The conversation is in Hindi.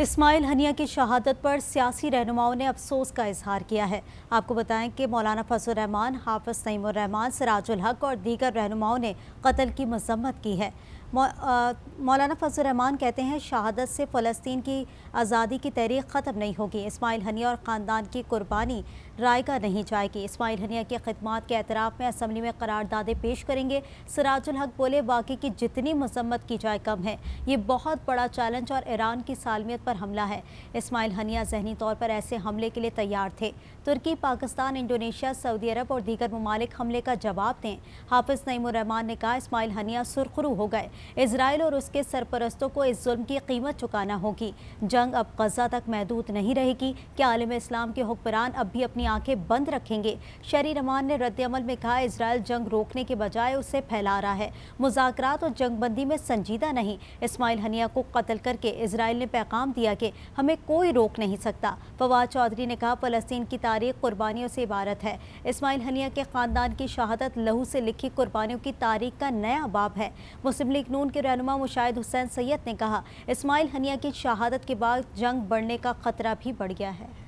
इस्माइल हनिया की शहादत पर सियासी रहनुमाओं ने अफसोस का इजहार किया है आपको बताएं कि मौलाना रहमान हाफज नईमरहमान सराजुल हक और दीगर रहनुमाओं ने कत्ल की मजम्मत की है मौलाना फजल रहमान कहते हैं शहादत से फ़लस्तीन की आज़ादी की तहरीक ख़त्म नहीं होगी इसमाइल हनिया और ख़ानदान की कुर्बानी रायगा नहीं जाएगी इसमाइल हनिया की खदमात के एतराफ़ में असम्बली में करारदादे पेश करेंगे सराजुल हक बोले बाकी की जितनी मजम्मत की जाए कम है ये बहुत बड़ा चैलेंज और ईरान की सालमियत पर हमला है इसमाइल हनिया जहनी तौर पर ऐसे हमले के लिए तैयार थे तुर्की पाकिस्तान इंडोनेशिया सऊदी अरब और दीगर ममालिक हमले का जवाब दें हाफिज़ नईमान ने कहा इसमाइल हनिया सुरखरू हो गए इसराइल और उसके सरपरस्तों को इस जुल्म की कीमत चुकाना होगी जंग अब गजा तक महदूद नहीं रहेगी क्या आलम इस्लाम के हुक्मरान अब भी अपनी आंखें बंद रखेंगे शरी रमान ने रद्दमल में कहा इसराइल जंग रोकने के बजाय उसे फैला रहा है मुजाकर और जंगबंदी में संजीदा नहीं इसमाइल हनिया को कत्ल करके इसराइल ने पैगाम दिया कि हमें कोई रोक नहीं सकता फवाद चौधरी ने कहा फलस्तीन की तारीख कुर्बानियों से इबारत है इसमाइल हनिया के ख़ानदान की शहादत लहू से लिखी कुर्बानियों की तारीख का नया बाब है मुस्लिम लीग नून के रहनुमा मुशाहिद हुसैन सैयद ने कहा इस्माइल हनिया की शहादत के बाद जंग बढ़ने का खतरा भी बढ़ गया है